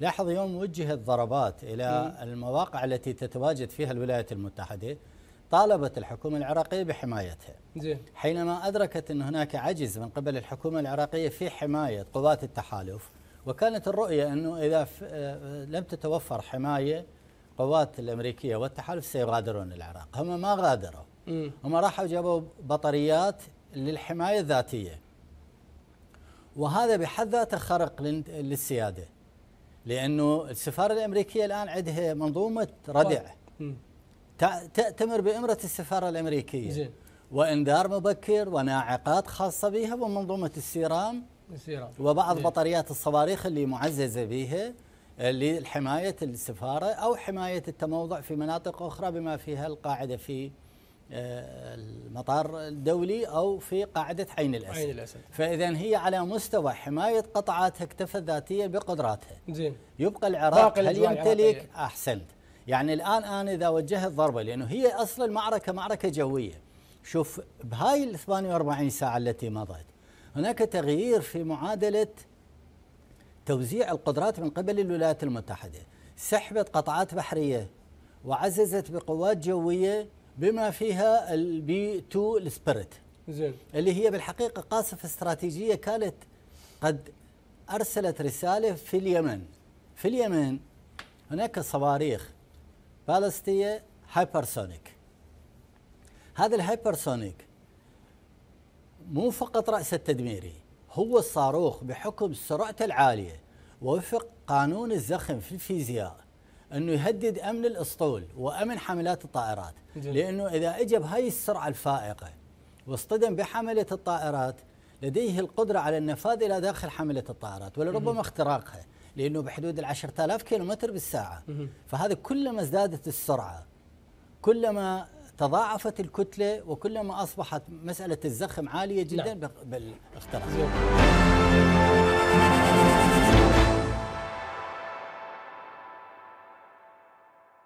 لاحظ يوم وجهت ضربات إلى المواقع التي تتواجد فيها الولايات المتحدة طالبت الحكومة العراقية بحمايتها زي. حينما أدركت أن هناك عجز من قبل الحكومة العراقية في حماية قوات التحالف وكانت الرؤية أنه إذا آه، آه، لم تتوفر حماية قوات الأمريكية والتحالف سيغادرون العراق هم ما غادروا هم راحوا جابوا بطاريات للحماية الذاتية وهذا بحد ذاته خرق للسيادة لانه السفاره الامريكيه الان عندها منظومه ردع طيب. تأتمر بامره السفاره الامريكيه زين. وانذار مبكر وناعقات خاصه بها ومنظومه السيرام السيرام وبعض بطاريات الصواريخ اللي معززه بها لحمايه السفاره او حمايه التموضع في مناطق اخرى بما فيها القاعده في آه، المطار الدولي او في قاعده عين الاسد عين الاسد فاذا هي على مستوى حمايه قطعاتها اكتفت ذاتيا بقدراتها زين يبقى العراق هل يمتلك احسنت يعني الان انا اذا وجهت ضربه لانه هي اصلا المعركه معركه جويه شوف بهاي ال 48 ساعه التي مضت هناك تغيير في معادله توزيع القدرات من قبل الولايات المتحده سحبت قطعات بحريه وعززت بقوات جويه بما فيها البي 2 السبيريت زين اللي هي بالحقيقه قاصفه استراتيجيه كانت قد ارسلت رساله في اليمن في اليمن هناك صواريخ بالستيه هايبرسونيك هذا الهايبرسونيك مو فقط راس التدميري هو الصاروخ بحكم سرعته العاليه ووفق قانون الزخم في الفيزياء انه يهدد امن الاسطول وامن حملات الطائرات جميل. لانه اذا اجى بهاي السرعه الفائقه واصطدم بحمله الطائرات لديه القدره على النفاذ الى داخل حمله الطائرات ولربما اختراقها لانه بحدود ال 10000 كيلومتر بالساعه فهذا كلما ازدادت السرعه كلما تضاعفت الكتله وكلما اصبحت مساله الزخم عاليه جدا نعم. بالاختراق